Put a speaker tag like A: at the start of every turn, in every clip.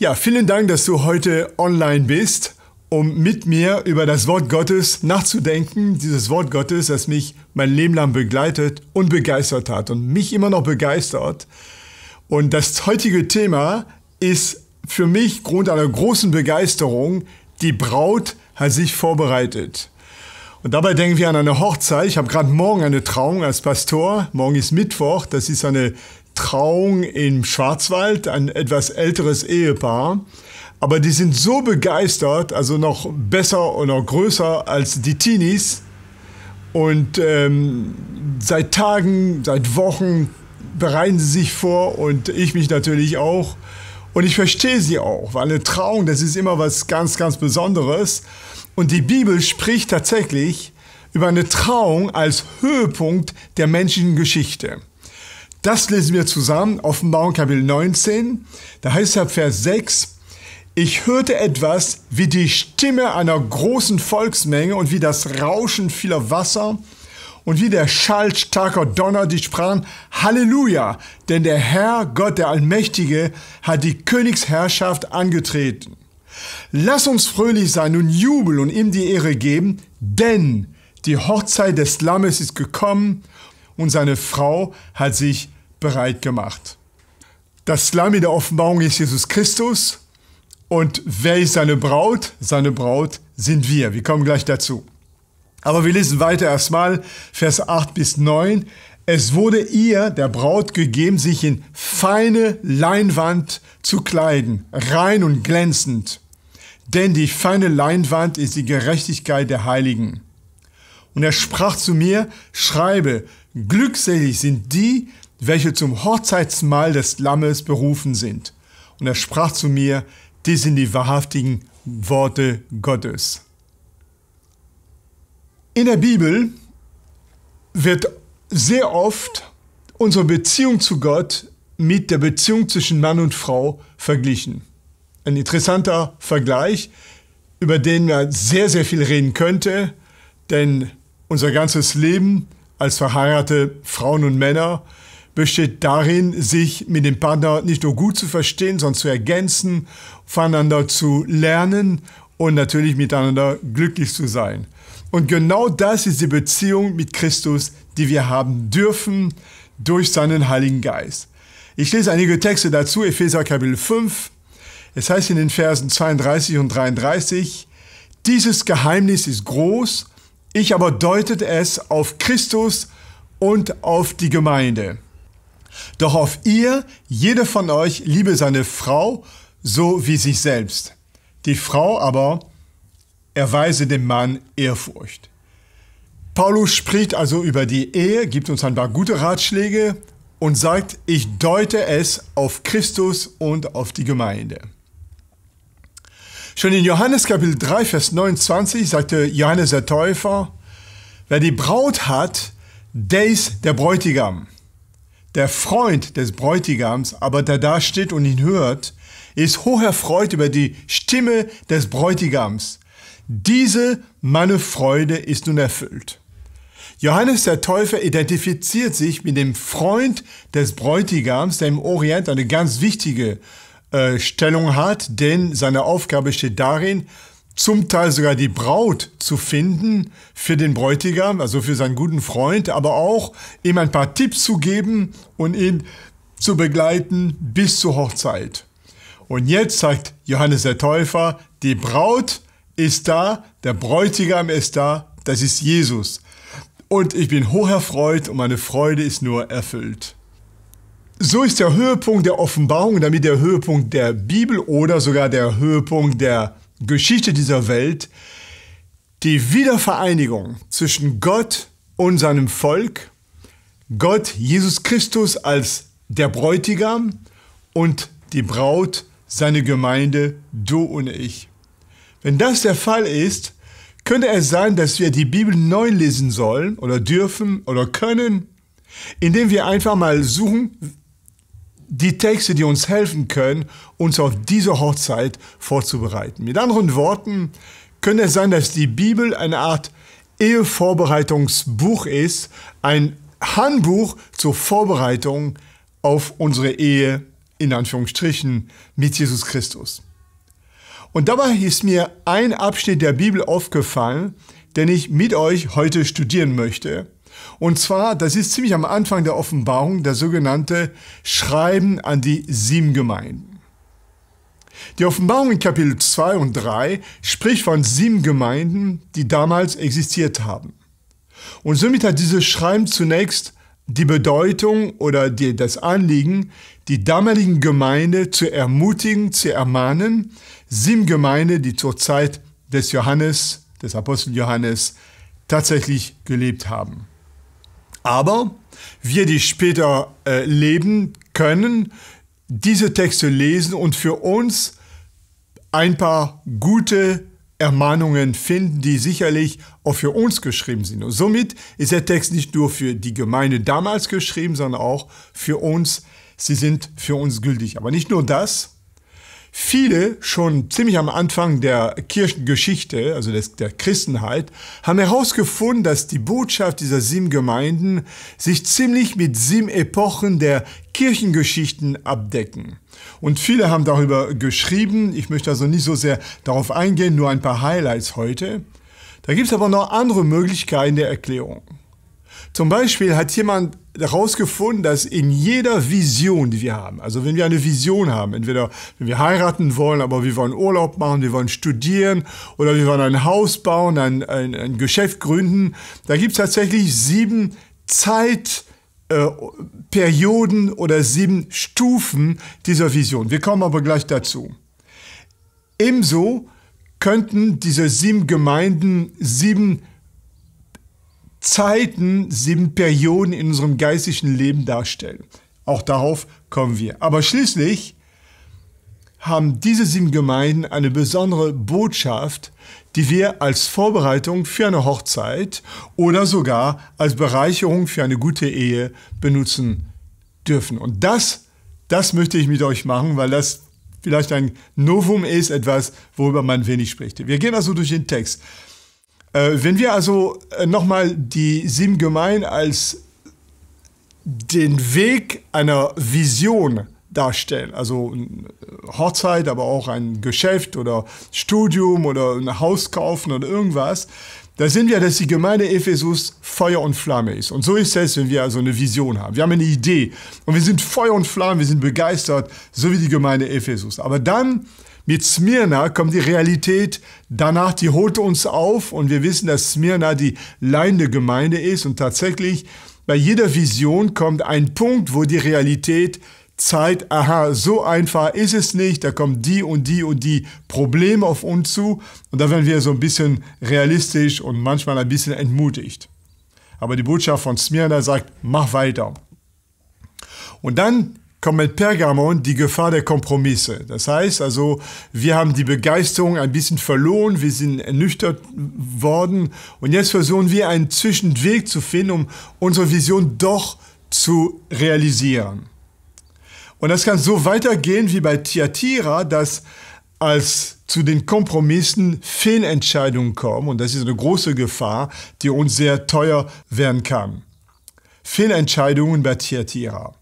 A: Ja, vielen Dank, dass du heute online bist, um mit mir über das Wort Gottes nachzudenken. Dieses Wort Gottes, das mich mein Leben lang begleitet und begeistert hat und mich immer noch begeistert. Und das heutige Thema ist für mich Grund einer großen Begeisterung. Die Braut hat sich vorbereitet. Und dabei denken wir an eine Hochzeit. Ich habe gerade morgen eine Trauung als Pastor. Morgen ist Mittwoch. Das ist eine Trauung im Schwarzwald, ein etwas älteres Ehepaar. Aber die sind so begeistert, also noch besser und noch größer als die Teenies. Und ähm, seit Tagen, seit Wochen bereiten sie sich vor und ich mich natürlich auch. Und ich verstehe sie auch, weil eine Trauung, das ist immer was ganz, ganz Besonderes. Und die Bibel spricht tatsächlich über eine Trauung als Höhepunkt der menschlichen Geschichte. Das lesen wir zusammen, Offenbarung Kapitel 19. Da heißt es ab Vers 6, ich hörte etwas wie die Stimme einer großen Volksmenge und wie das Rauschen vieler Wasser und wie der Schall starker Donner, die sprachen, Halleluja, denn der Herr Gott, der Allmächtige, hat die Königsherrschaft angetreten. Lass uns fröhlich sein und Jubel und ihm die Ehre geben, denn die Hochzeit des Lammes ist gekommen und seine Frau hat sich bereit gemacht. Das Lamm in der Offenbarung ist Jesus Christus und wer ist seine Braut? Seine Braut sind wir. Wir kommen gleich dazu. Aber wir lesen weiter erstmal Vers 8 bis 9. Es wurde ihr, der Braut, gegeben, sich in feine Leinwand zu kleiden, rein und glänzend. Denn die feine Leinwand ist die Gerechtigkeit der Heiligen. Und er sprach zu mir, schreibe, glückselig sind die, welche zum Hochzeitsmahl des Lammes berufen sind. Und er sprach zu mir, dies sind die wahrhaftigen Worte Gottes. In der Bibel wird sehr oft unsere Beziehung zu Gott mit der Beziehung zwischen Mann und Frau verglichen. Ein interessanter Vergleich, über den man sehr, sehr viel reden könnte, denn unser ganzes Leben als verheiratete Frauen und Männer besteht darin, sich mit dem Partner nicht nur gut zu verstehen, sondern zu ergänzen, voneinander zu lernen und natürlich miteinander glücklich zu sein. Und genau das ist die Beziehung mit Christus, die wir haben dürfen durch seinen Heiligen Geist. Ich lese einige Texte dazu, Epheser Kapitel 5. Es heißt in den Versen 32 und 33, dieses Geheimnis ist groß, ich aber deutet es auf Christus und auf die Gemeinde. Doch auf ihr, jede von euch liebe seine Frau so wie sich selbst. Die Frau aber erweise dem Mann Ehrfurcht. Paulus spricht also über die Ehe, gibt uns ein paar gute Ratschläge und sagt, ich deute es auf Christus und auf die Gemeinde. Schon in Johannes Kapitel 3, Vers 29 sagte Johannes der Täufer, wer die Braut hat, der ist der Bräutigam. Der Freund des Bräutigams aber, der da steht und ihn hört, ist hocherfreut über die Stimme des Bräutigams. Diese, meine Freude, ist nun erfüllt. Johannes der Täufer identifiziert sich mit dem Freund des Bräutigams, der im Orient eine ganz wichtige äh, Stellung hat, denn seine Aufgabe steht darin, zum Teil sogar die Braut zu finden für den Bräutigam, also für seinen guten Freund, aber auch ihm ein paar Tipps zu geben und ihn zu begleiten bis zur Hochzeit. Und jetzt sagt Johannes der Täufer, die Braut ist da, der Bräutigam ist da, das ist Jesus. Und ich bin hoch erfreut und meine Freude ist nur erfüllt. So ist der Höhepunkt der Offenbarung, damit der Höhepunkt der Bibel oder sogar der Höhepunkt der Geschichte dieser Welt die Wiedervereinigung zwischen Gott und seinem Volk, Gott Jesus Christus als der Bräutigam und die Braut, seine Gemeinde, du und ich. Wenn das der Fall ist, könnte es sein, dass wir die Bibel neu lesen sollen oder dürfen oder können, indem wir einfach mal suchen, die Texte, die uns helfen können, uns auf diese Hochzeit vorzubereiten. Mit anderen Worten, könnte es sein, dass die Bibel eine Art Ehevorbereitungsbuch ist, ein Handbuch zur Vorbereitung auf unsere Ehe in Anführungsstrichen mit Jesus Christus. Und dabei ist mir ein Abschnitt der Bibel aufgefallen, den ich mit euch heute studieren möchte. Und zwar, das ist ziemlich am Anfang der Offenbarung, der sogenannte Schreiben an die sieben Gemeinden. Die Offenbarung in Kapitel 2 und 3 spricht von sieben Gemeinden, die damals existiert haben. Und somit hat dieses Schreiben zunächst die Bedeutung oder die, das Anliegen, die damaligen Gemeinde zu ermutigen, zu ermahnen, sieben Gemeinde, die zur Zeit des Johannes, des Apostel Johannes, tatsächlich gelebt haben. Aber wir, die später äh, leben, können diese Texte lesen und für uns ein paar gute Ermahnungen finden, die sicherlich auch für uns geschrieben sind. Und somit ist der Text nicht nur für die Gemeinde damals geschrieben, sondern auch für uns. Sie sind für uns gültig. Aber nicht nur das, Viele schon ziemlich am Anfang der Kirchengeschichte, also des, der Christenheit, haben herausgefunden, dass die Botschaft dieser sieben Gemeinden sich ziemlich mit sieben Epochen der Kirchengeschichten abdecken. Und viele haben darüber geschrieben. Ich möchte also nicht so sehr darauf eingehen, nur ein paar Highlights heute. Da gibt es aber noch andere Möglichkeiten der Erklärung. Zum Beispiel hat jemand herausgefunden, dass in jeder Vision, die wir haben, also wenn wir eine Vision haben, entweder wenn wir heiraten wollen, aber wir wollen Urlaub machen, wir wollen studieren oder wir wollen ein Haus bauen, ein, ein, ein Geschäft gründen, da gibt es tatsächlich sieben Zeit. Äh, Perioden oder sieben Stufen dieser Vision. Wir kommen aber gleich dazu. Ebenso könnten diese sieben Gemeinden sieben Zeiten sieben Perioden in unserem geistigen Leben darstellen. Auch darauf kommen wir. Aber schließlich haben diese sieben Gemeinden eine besondere Botschaft, die wir als Vorbereitung für eine Hochzeit oder sogar als Bereicherung für eine gute Ehe benutzen dürfen. Und das, das möchte ich mit euch machen, weil das vielleicht ein Novum ist, etwas, worüber man wenig spricht. Wir gehen also durch den Text. Äh, wenn wir also äh, nochmal die sieben Gemeinden als den Weg einer Vision darstellen, also äh, Hochzeit, aber auch ein Geschäft oder Studium oder ein Haus kaufen oder irgendwas, da sehen wir, dass die Gemeinde Ephesus Feuer und Flamme ist. Und so ist es, wenn wir also eine Vision haben. Wir haben eine Idee und wir sind Feuer und Flamme, wir sind begeistert, so wie die Gemeinde Ephesus. Aber dann mit Smyrna kommt die Realität danach, die holte uns auf und wir wissen, dass Smyrna die leidende Gemeinde ist und tatsächlich bei jeder Vision kommt ein Punkt, wo die Realität zeigt, aha, so einfach ist es nicht, da kommen die und die und die Probleme auf uns zu und da werden wir so ein bisschen realistisch und manchmal ein bisschen entmutigt. Aber die Botschaft von Smyrna sagt, mach weiter. Und dann kommt mit Pergamon die Gefahr der Kompromisse. Das heißt also, wir haben die Begeisterung ein bisschen verloren, wir sind ernüchtert worden und jetzt versuchen wir einen Zwischenweg zu finden, um unsere Vision doch zu realisieren. Und das kann so weitergehen wie bei Tiatira, dass als zu den Kompromissen Fehlentscheidungen kommen und das ist eine große Gefahr, die uns sehr teuer werden kann. Fehlentscheidungen bei Tiatira.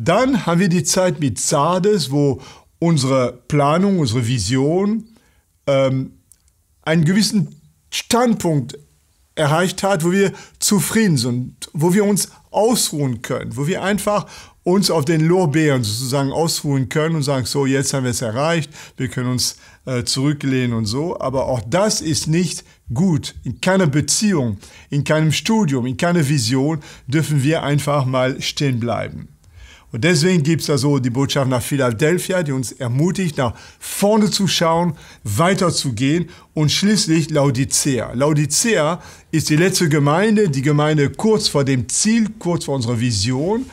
A: Dann haben wir die Zeit mit Sardes, wo unsere Planung, unsere Vision ähm, einen gewissen Standpunkt erreicht hat, wo wir zufrieden sind, wo wir uns ausruhen können, wo wir einfach uns auf den Lorbeeren sozusagen ausruhen können und sagen, so, jetzt haben wir es erreicht, wir können uns äh, zurücklehnen und so. Aber auch das ist nicht gut. In keiner Beziehung, in keinem Studium, in keiner Vision dürfen wir einfach mal stehen bleiben. Und deswegen gibt es so die Botschaft nach Philadelphia, die uns ermutigt, nach vorne zu schauen, weiterzugehen und schließlich Laodicea. Laodicea ist die letzte Gemeinde, die Gemeinde kurz vor dem Ziel, kurz vor unserer Vision.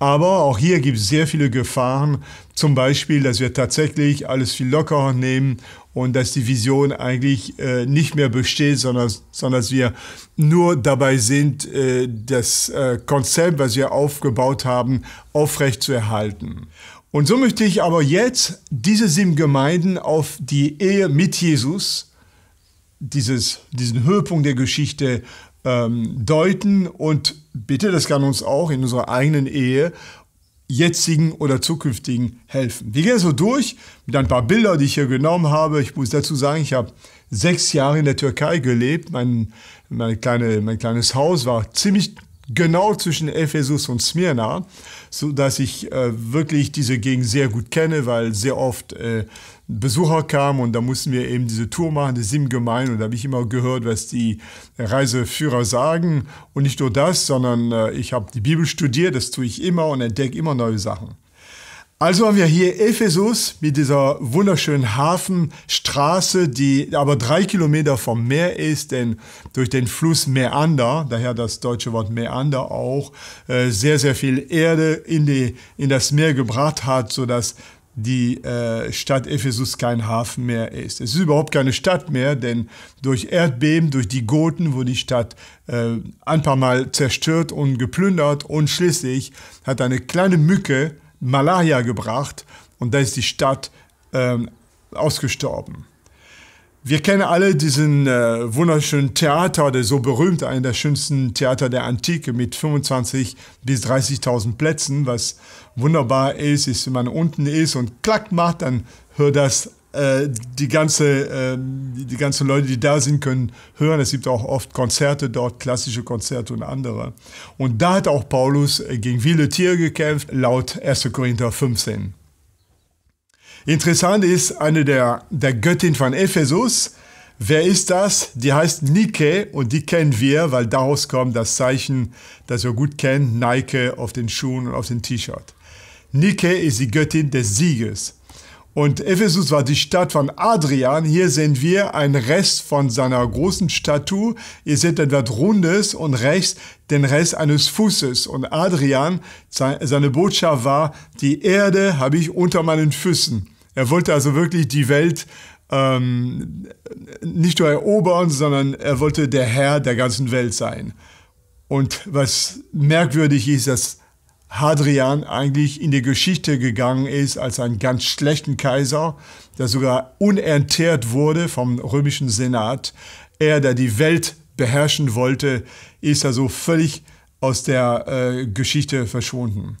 A: Aber auch hier gibt es sehr viele Gefahren, zum Beispiel, dass wir tatsächlich alles viel lockerer nehmen und dass die Vision eigentlich äh, nicht mehr besteht, sondern, sondern dass wir nur dabei sind, äh, das äh, Konzept, was wir aufgebaut haben, aufrechtzuerhalten. Und so möchte ich aber jetzt diese sieben Gemeinden auf die Ehe mit Jesus, dieses, diesen Höhepunkt der Geschichte, ähm, deuten und bitte, das kann uns auch in unserer eigenen Ehe jetzigen oder zukünftigen helfen. Wir gehen so durch mit ein paar Bilder, die ich hier genommen habe. Ich muss dazu sagen, ich habe sechs Jahre in der Türkei gelebt. Mein, meine kleine, mein kleines Haus war ziemlich genau zwischen Ephesus und Smyrna, so dass ich äh, wirklich diese Gegend sehr gut kenne, weil sehr oft äh, Besucher kamen und da mussten wir eben diese Tour machen, die sieben Gemeinden. Und da habe ich immer gehört, was die Reiseführer sagen. Und nicht nur das, sondern äh, ich habe die Bibel studiert, das tue ich immer und entdecke immer neue Sachen. Also haben wir hier Ephesus mit dieser wunderschönen Hafenstraße, die aber drei Kilometer vom Meer ist, denn durch den Fluss Meander, daher das deutsche Wort Meander auch, äh, sehr, sehr viel Erde in, die, in das Meer gebracht hat, sodass die äh, Stadt Ephesus kein Hafen mehr ist. Es ist überhaupt keine Stadt mehr, denn durch Erdbeben, durch die Goten wurde die Stadt äh, ein paar Mal zerstört und geplündert und schließlich hat eine kleine Mücke Malaria gebracht und da ist die Stadt ähm, ausgestorben. Wir kennen alle diesen äh, wunderschönen Theater, der so berühmt, einer der schönsten Theater der Antike mit 25 bis 30.000 Plätzen. Was wunderbar ist, ist, wenn man unten ist und klack macht, dann hört das äh, die ganze, ähm, die ganzen Leute, die da sind, können hören. Es gibt auch oft Konzerte dort, klassische Konzerte und andere. Und da hat auch Paulus äh, gegen viele Tiere gekämpft, laut 1. Korinther 15. Interessant ist eine der, der Göttin von Ephesus. Wer ist das? Die heißt Nike und die kennen wir, weil daraus kommt das Zeichen, das wir gut kennen, Nike auf den Schuhen und auf dem T-Shirt. Nike ist die Göttin des Sieges. Und Ephesus war die Stadt von Adrian. Hier sehen wir einen Rest von seiner großen Statue. Ihr seht etwas Rundes und rechts den Rest eines Fußes. Und Adrian, seine Botschaft war, die Erde habe ich unter meinen Füßen. Er wollte also wirklich die Welt ähm, nicht nur erobern, sondern er wollte der Herr der ganzen Welt sein. Und was merkwürdig ist, dass Hadrian eigentlich in die Geschichte gegangen ist als einen ganz schlechten Kaiser, der sogar unentehrt wurde vom römischen Senat. Er, der die Welt beherrschen wollte, ist also völlig aus der äh, Geschichte verschwunden.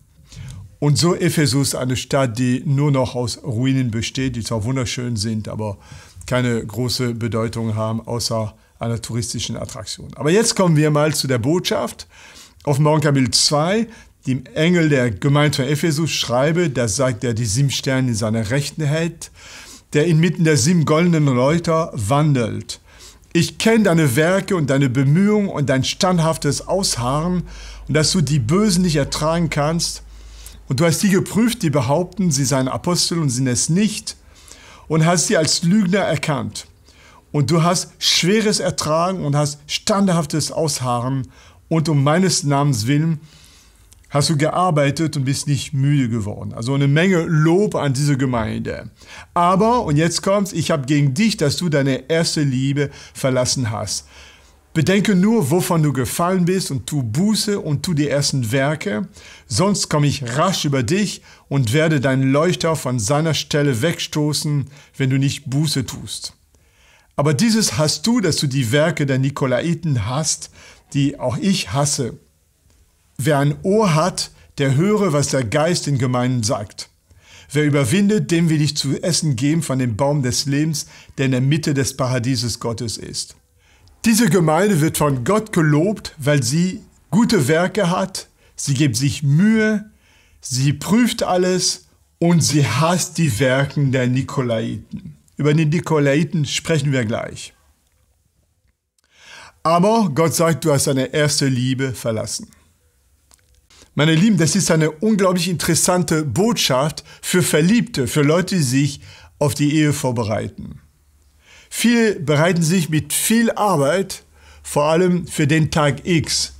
A: Und so Ephesus, eine Stadt, die nur noch aus Ruinen besteht, die zwar wunderschön sind, aber keine große Bedeutung haben, außer einer touristischen Attraktion. Aber jetzt kommen wir mal zu der Botschaft. Offenbarung Kapitel 2, dem Engel der Gemeinde von Ephesus schreibe, da sagt er, die sieben Sterne in seiner Rechten hält, der inmitten der sieben goldenen Reuter wandelt. Ich kenne deine Werke und deine Bemühungen und dein standhaftes Ausharren und dass du die Bösen nicht ertragen kannst. Und du hast die geprüft, die behaupten, sie seien Apostel und sind es nicht und hast sie als Lügner erkannt. Und du hast schweres Ertragen und hast standhaftes Ausharren und um meines Namens willen hast du gearbeitet und bist nicht müde geworden. Also eine Menge Lob an diese Gemeinde. Aber, und jetzt kommt's, ich habe gegen dich, dass du deine erste Liebe verlassen hast. Bedenke nur, wovon du gefallen bist und tu Buße und tu die ersten Werke, sonst komme ich rasch über dich und werde deinen Leuchter von seiner Stelle wegstoßen, wenn du nicht Buße tust. Aber dieses hast du, dass du die Werke der Nikolaiten hast, die auch ich hasse. Wer ein Ohr hat, der höre, was der Geist den Gemeinden sagt. Wer überwindet, dem will ich zu essen geben von dem Baum des Lebens, der in der Mitte des Paradieses Gottes ist. Diese Gemeinde wird von Gott gelobt, weil sie gute Werke hat, sie gibt sich Mühe, sie prüft alles und sie hasst die Werken der Nikolaiten. Über die Nikolaiten sprechen wir gleich. Aber Gott sagt, du hast deine erste Liebe verlassen. Meine Lieben, das ist eine unglaublich interessante Botschaft für Verliebte, für Leute, die sich auf die Ehe vorbereiten. Viele bereiten sich mit viel Arbeit, vor allem für den Tag X,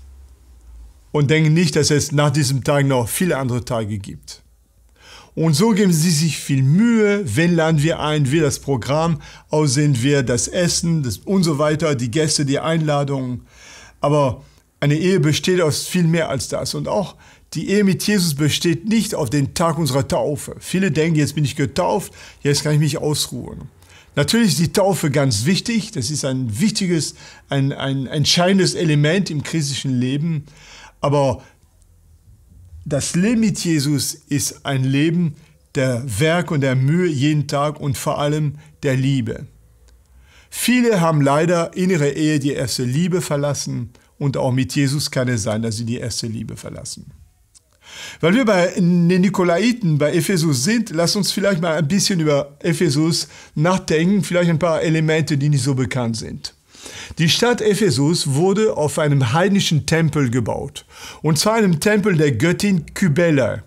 A: und denken nicht, dass es nach diesem Tag noch viele andere Tage gibt. Und so geben sie sich viel Mühe, wenn laden wir ein, wie das Programm aussehen wird, das Essen das und so weiter, die Gäste, die Einladungen. Aber eine Ehe besteht aus viel mehr als das. Und auch die Ehe mit Jesus besteht nicht auf den Tag unserer Taufe. Viele denken, jetzt bin ich getauft, jetzt kann ich mich ausruhen. Natürlich ist die Taufe ganz wichtig. Das ist ein wichtiges, ein, ein entscheidendes Element im christlichen Leben. Aber das Leben mit Jesus ist ein Leben der Werk und der Mühe jeden Tag und vor allem der Liebe. Viele haben leider in ihrer Ehe die erste Liebe verlassen und auch mit Jesus kann es sein, dass sie die erste Liebe verlassen. Weil wir bei den Nikolaiten, bei Ephesus sind, lass uns vielleicht mal ein bisschen über Ephesus nachdenken, vielleicht ein paar Elemente, die nicht so bekannt sind. Die Stadt Ephesus wurde auf einem heidnischen Tempel gebaut, und zwar einem Tempel der Göttin Kybele.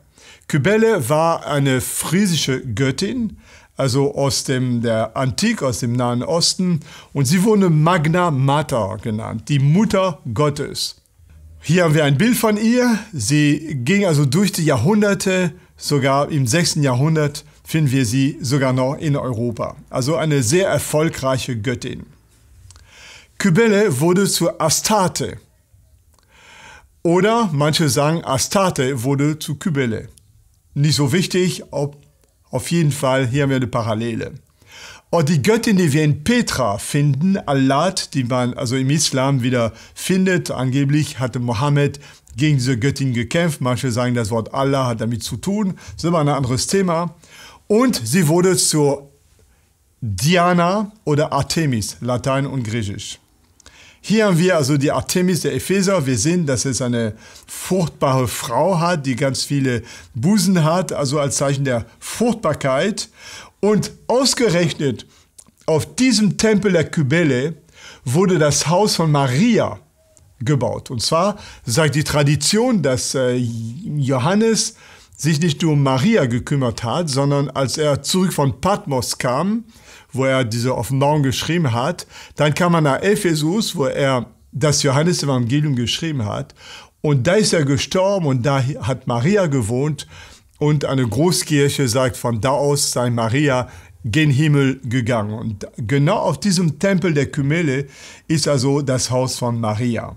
A: Kybele war eine friesische Göttin, also aus dem, der Antike, aus dem Nahen Osten. Und sie wurde Magna Mater genannt, die Mutter Gottes. Hier haben wir ein Bild von ihr. Sie ging also durch die Jahrhunderte, sogar im 6. Jahrhundert finden wir sie sogar noch in Europa. Also eine sehr erfolgreiche Göttin. Kybele wurde zu Astarte. Oder manche sagen, Astarte wurde zu Kybele. Nicht so wichtig, ob auf jeden Fall, hier haben wir eine Parallele. Und oh, die Göttin, die wir in Petra finden, Allat, die man also im Islam wieder findet, angeblich hatte Mohammed gegen diese Göttin gekämpft. Manche sagen, das Wort Allah hat damit zu tun. Das ist immer ein anderes Thema. Und sie wurde zur Diana oder Artemis, Latein und Griechisch. Hier haben wir also die Artemis der Epheser. Wir sehen, dass es eine furchtbare Frau hat, die ganz viele Busen hat, also als Zeichen der Fruchtbarkeit. Und ausgerechnet auf diesem Tempel der Kybele wurde das Haus von Maria gebaut. Und zwar sagt die Tradition, dass äh, Johannes sich nicht nur um Maria gekümmert hat, sondern als er zurück von Patmos kam, wo er diese Offenbarung geschrieben hat. Dann kam er nach Ephesus, wo er das Johannesevangelium geschrieben hat. Und da ist er gestorben und da hat Maria gewohnt. Und eine Großkirche sagt, von da aus sei Maria gen Himmel gegangen. Und genau auf diesem Tempel der Kymele ist also das Haus von Maria.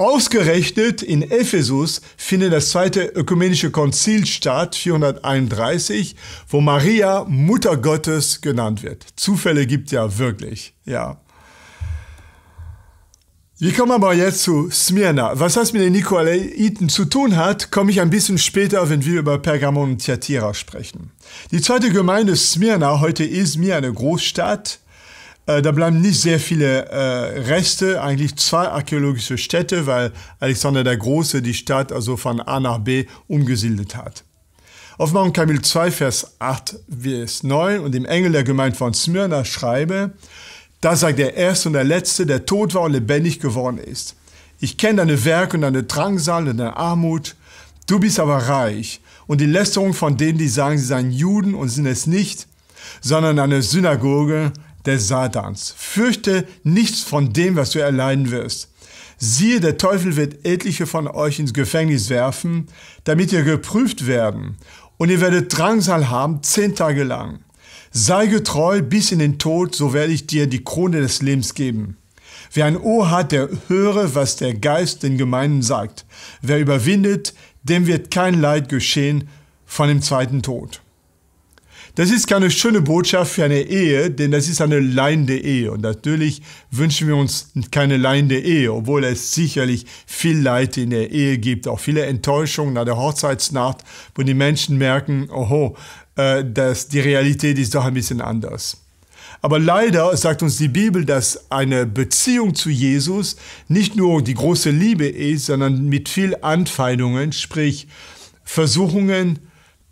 A: Ausgerechnet in Ephesus findet das zweite ökumenische Konzil statt, 431, wo Maria Mutter Gottes genannt wird. Zufälle gibt ja wirklich, ja. Wir kommen aber jetzt zu Smyrna. Was das mit den Nikolaiten zu tun hat, komme ich ein bisschen später, wenn wir über Pergamon und Thyatira sprechen. Die zweite Gemeinde Smyrna, heute Izmir, eine Großstadt, äh, da bleiben nicht sehr viele äh, Reste, eigentlich zwei archäologische Städte, weil Alexander der Große die Stadt also von A nach B umgesiedelt hat. Offenbarung Kapitel 2, Vers 8 Vers 9 und dem Engel der Gemeinde von Smyrna schreibe, da sagt der Erste und der Letzte, der tot war und lebendig geworden ist. Ich kenne deine Werke und deine Drangsal und deine Armut, du bist aber reich und die Lästerung von denen, die sagen, sie seien Juden und sind es nicht, sondern eine Synagoge des Satans. Fürchte nichts von dem, was du erleiden wirst. Siehe, der Teufel wird etliche von euch ins Gefängnis werfen, damit ihr geprüft werden. Und ihr werdet Drangsal haben zehn Tage lang. Sei getreu bis in den Tod, so werde ich dir die Krone des Lebens geben. Wer ein Ohr hat, der höre, was der Geist den Gemeinden sagt. Wer überwindet, dem wird kein Leid geschehen von dem zweiten Tod. Das ist keine schöne Botschaft für eine Ehe, denn das ist eine leidende Ehe. Und natürlich wünschen wir uns keine leidende Ehe, obwohl es sicherlich viel Leid in der Ehe gibt, auch viele Enttäuschungen nach der Hochzeitsnacht, wo die Menschen merken, oho, äh, dass die Realität ist doch ein bisschen anders. Aber leider sagt uns die Bibel, dass eine Beziehung zu Jesus nicht nur die große Liebe ist, sondern mit viel Anfeindungen, sprich Versuchungen,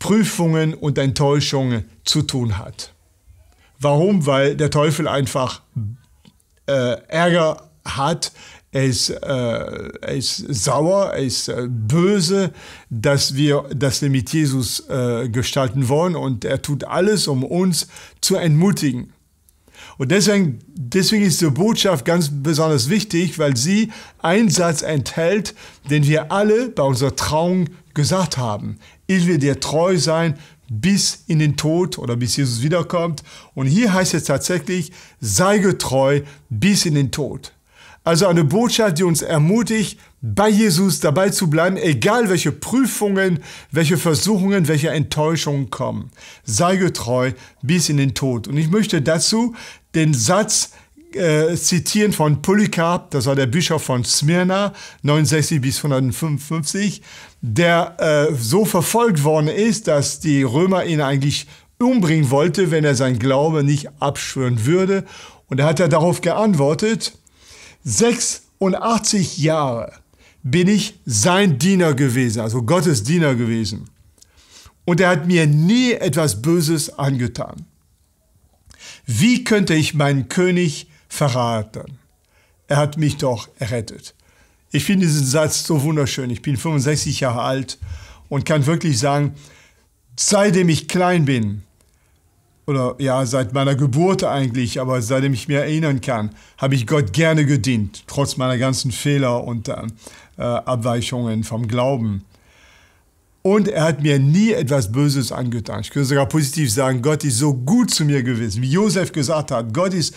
A: Prüfungen und Enttäuschungen zu tun hat. Warum? Weil der Teufel einfach äh, Ärger hat, er ist, äh, er ist sauer, er ist äh, böse, dass wir das Leben mit Jesus äh, gestalten wollen und er tut alles, um uns zu entmutigen. Und deswegen, deswegen ist die Botschaft ganz besonders wichtig, weil sie einen Satz enthält, den wir alle bei unserer Trauung gesagt haben ich will dir treu sein bis in den Tod oder bis Jesus wiederkommt. Und hier heißt es tatsächlich, sei getreu bis in den Tod. Also eine Botschaft, die uns ermutigt, bei Jesus dabei zu bleiben, egal welche Prüfungen, welche Versuchungen, welche Enttäuschungen kommen. Sei getreu bis in den Tod. Und ich möchte dazu den Satz äh, zitieren von Polycarp, das war der Bischof von Smyrna, 69 bis 155, der äh, so verfolgt worden ist, dass die Römer ihn eigentlich umbringen wollte, wenn er seinen Glaube nicht abschwören würde. Und da hat er darauf geantwortet, 86 Jahre bin ich sein Diener gewesen, also Gottes Diener gewesen. Und er hat mir nie etwas Böses angetan. Wie könnte ich meinen König verraten. Er hat mich doch errettet. Ich finde diesen Satz so wunderschön. Ich bin 65 Jahre alt und kann wirklich sagen, seitdem ich klein bin, oder ja, seit meiner Geburt eigentlich, aber seitdem ich mir erinnern kann, habe ich Gott gerne gedient, trotz meiner ganzen Fehler und äh, Abweichungen vom Glauben. Und er hat mir nie etwas Böses angetan. Ich könnte sogar positiv sagen, Gott ist so gut zu mir gewesen. Wie Josef gesagt hat, Gott ist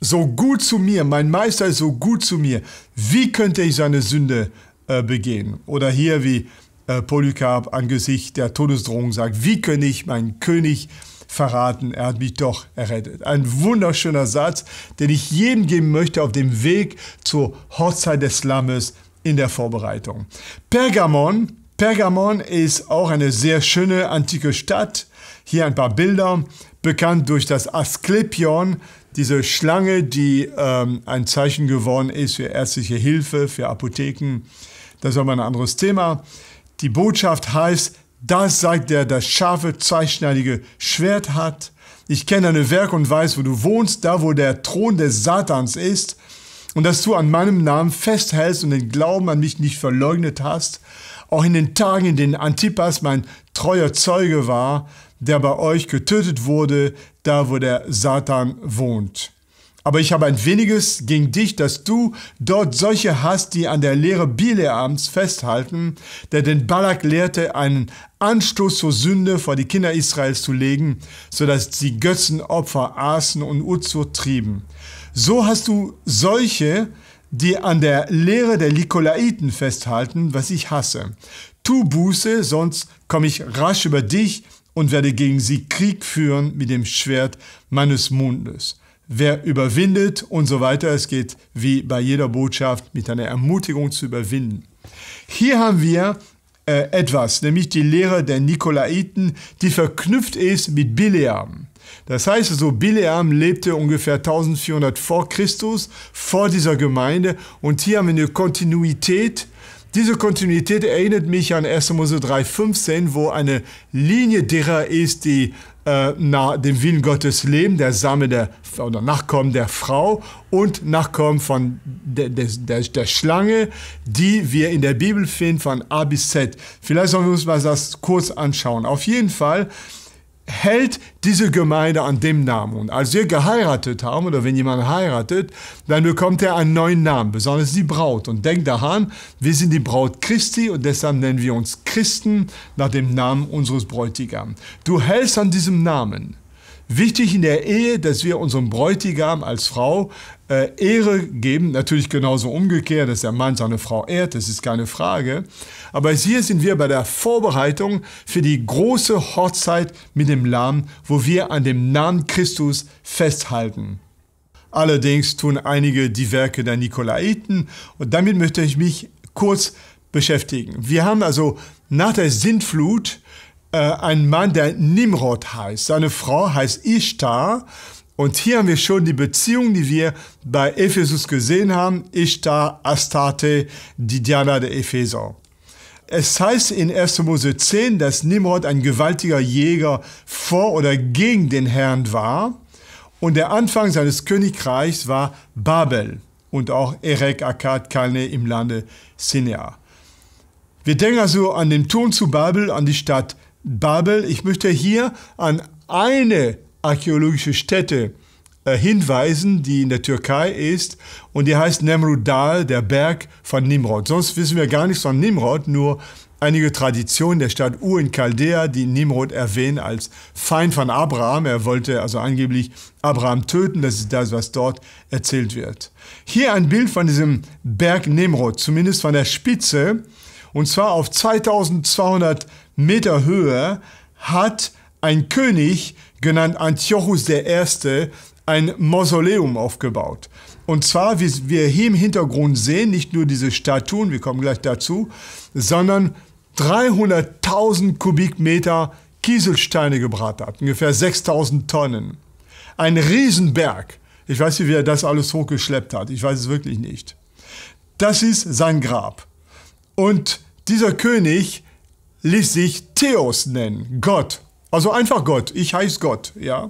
A: so gut zu mir, mein Meister ist so gut zu mir, wie könnte ich seine Sünde äh, begehen? Oder hier wie äh, Polycarp angesichts der Todesdrohung sagt, wie könnte ich meinen König verraten, er hat mich doch errettet. Ein wunderschöner Satz, den ich jedem geben möchte auf dem Weg zur Hochzeit des Lammes in der Vorbereitung. Pergamon, Pergamon ist auch eine sehr schöne antike Stadt. Hier ein paar Bilder, bekannt durch das Asklepion, diese Schlange, die ähm, ein Zeichen geworden ist für ärztliche Hilfe, für Apotheken, das ist aber ein anderes Thema. Die Botschaft heißt, das sagt der, das scharfe, zweischneidige Schwert hat. Ich kenne deine Werk und weiß, wo du wohnst, da wo der Thron des Satans ist. Und dass du an meinem Namen festhältst und den Glauben an mich nicht verleugnet hast. Auch in den Tagen, in denen Antipas mein treuer Zeuge war, der bei euch getötet wurde, da wo der Satan wohnt. Aber ich habe ein weniges gegen dich, dass du dort solche hast, die an der Lehre Bileams festhalten, der den Balak lehrte, einen Anstoß zur Sünde vor die Kinder Israels zu legen, sodass sie Götzenopfer aßen und Uzur trieben. So hast du solche, die an der Lehre der Likolaiten festhalten, was ich hasse. Tu Buße, sonst komme ich rasch über dich und werde gegen sie Krieg führen mit dem Schwert meines Mundes. Wer überwindet und so weiter, es geht wie bei jeder Botschaft mit einer Ermutigung zu überwinden. Hier haben wir äh, etwas, nämlich die Lehre der Nikolaiten, die verknüpft ist mit Bileam. Das heißt also, Bileam lebte ungefähr 1400 vor Christus, vor dieser Gemeinde. Und hier haben wir eine Kontinuität diese Kontinuität erinnert mich an 1. Mose 3,15, wo eine Linie derer ist, die äh, nach dem Willen Gottes leben, der Same der, oder Nachkommen der Frau und Nachkommen von der, der, der Schlange, die wir in der Bibel finden, von A bis Z. Vielleicht sollen wir uns mal das kurz anschauen. Auf jeden Fall hält diese Gemeinde an dem Namen. Und als wir geheiratet haben oder wenn jemand heiratet, dann bekommt er einen neuen Namen, besonders die Braut. Und denkt daran, wir sind die Braut Christi und deshalb nennen wir uns Christen nach dem Namen unseres Bräutigams. Du hältst an diesem Namen. Wichtig in der Ehe, dass wir unserem Bräutigam als Frau äh, Ehre geben. Natürlich genauso umgekehrt, dass der Mann seine Frau ehrt, das ist keine Frage. Aber hier sind wir bei der Vorbereitung für die große Hochzeit mit dem Lamm, wo wir an dem Namen Christus festhalten. Allerdings tun einige die Werke der Nikolaiten und damit möchte ich mich kurz beschäftigen. Wir haben also nach der Sintflut äh, ein Mann, der Nimrod heißt. Seine Frau heißt Ishtar. Und hier haben wir schon die Beziehung, die wir bei Ephesus gesehen haben. Ishtar, Astarte, die Diana der Epheser. Es heißt in 1. Mose 10, dass Nimrod ein gewaltiger Jäger vor oder gegen den Herrn war. Und der Anfang seines Königreichs war Babel und auch Erek, Akkad, Kalne im Lande Sinea. Wir denken also an den Turm zu Babel, an die Stadt Babel. Ich möchte hier an eine archäologische Stätte äh, hinweisen, die in der Türkei ist, und die heißt Nemrudal, der Berg von Nimrod. Sonst wissen wir gar nichts von Nimrod, nur einige Traditionen der Stadt Ur in Chaldea, die Nimrod erwähnen als Feind von Abraham. Er wollte also angeblich Abraham töten. Das ist das, was dort erzählt wird. Hier ein Bild von diesem Berg Nimrod, zumindest von der Spitze, und zwar auf 2200 Meter Höhe hat ein König, genannt Antiochus I., ein Mausoleum aufgebaut. Und zwar, wie wir hier im Hintergrund sehen, nicht nur diese Statuen, wir kommen gleich dazu, sondern 300.000 Kubikmeter Kieselsteine gebracht hat, ungefähr 6.000 Tonnen. Ein Riesenberg. Ich weiß nicht, wie er das alles hochgeschleppt hat. Ich weiß es wirklich nicht. Das ist sein Grab. Und dieser König ließ sich Theos nennen, Gott. Also einfach Gott, ich heiße Gott, ja.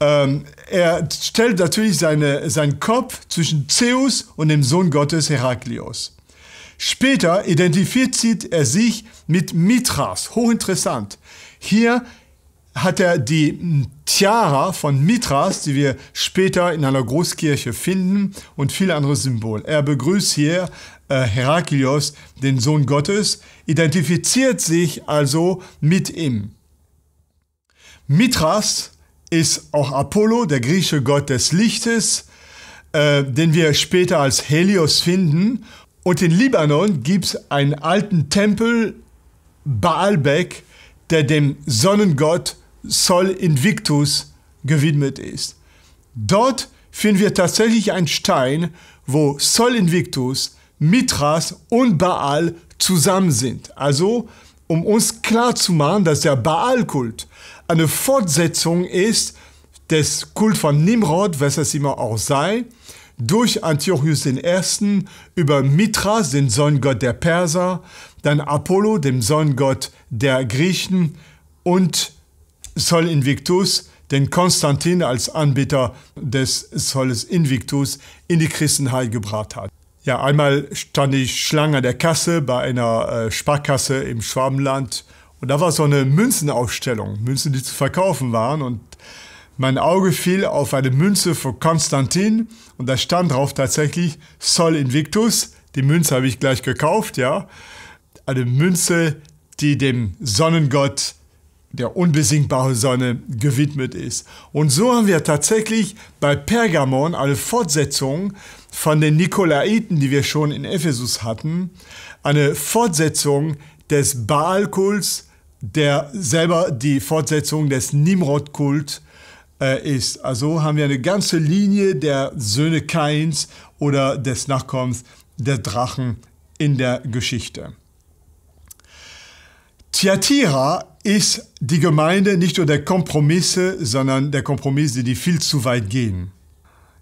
A: Ähm, er stellt natürlich seine, seinen Kopf zwischen Zeus und dem Sohn Gottes Heraklios. Später identifiziert er sich mit Mithras, hochinteressant. Hier hat er die Tiara von Mithras, die wir später in einer Großkirche finden, und viele andere Symbole. Er begrüßt hier äh, Heraklios, den Sohn Gottes, identifiziert sich also mit ihm. Mithras ist auch Apollo, der griechische Gott des Lichtes, äh, den wir später als Helios finden. Und in Libanon gibt es einen alten Tempel, Baalbek, der dem Sonnengott Sol Invictus gewidmet ist. Dort finden wir tatsächlich einen Stein, wo Sol Invictus Mithras und Baal zusammen sind. Also, um uns klarzumachen, dass der Baal-Kult eine Fortsetzung ist des Kult von Nimrod, was es immer auch sei, durch Antiochus I. über Mithras, den Sonnengott der Perser, dann Apollo, dem Sonnengott der Griechen und Sol Invictus, den Konstantin als Anbieter des Soles Invictus in die Christenheit gebracht hat. Ja, einmal stand ich Schlange an der Kasse bei einer äh, Sparkasse im Schwabenland und da war so eine Münzenausstellung, Münzen, die zu verkaufen waren und mein Auge fiel auf eine Münze von Konstantin und da stand drauf tatsächlich Sol Invictus. Die Münze habe ich gleich gekauft, ja. Eine Münze, die dem Sonnengott der unbesinkbaren Sonne gewidmet ist. Und so haben wir tatsächlich bei Pergamon eine Fortsetzung von den Nikolaiten, die wir schon in Ephesus hatten, eine Fortsetzung des Baal-Kults, der selber die Fortsetzung des Nimrod-Kult äh, ist. Also haben wir eine ganze Linie der Söhne Kains oder des Nachkommens der Drachen in der Geschichte. Thyatira ist die Gemeinde nicht nur der Kompromisse, sondern der Kompromisse, die viel zu weit gehen.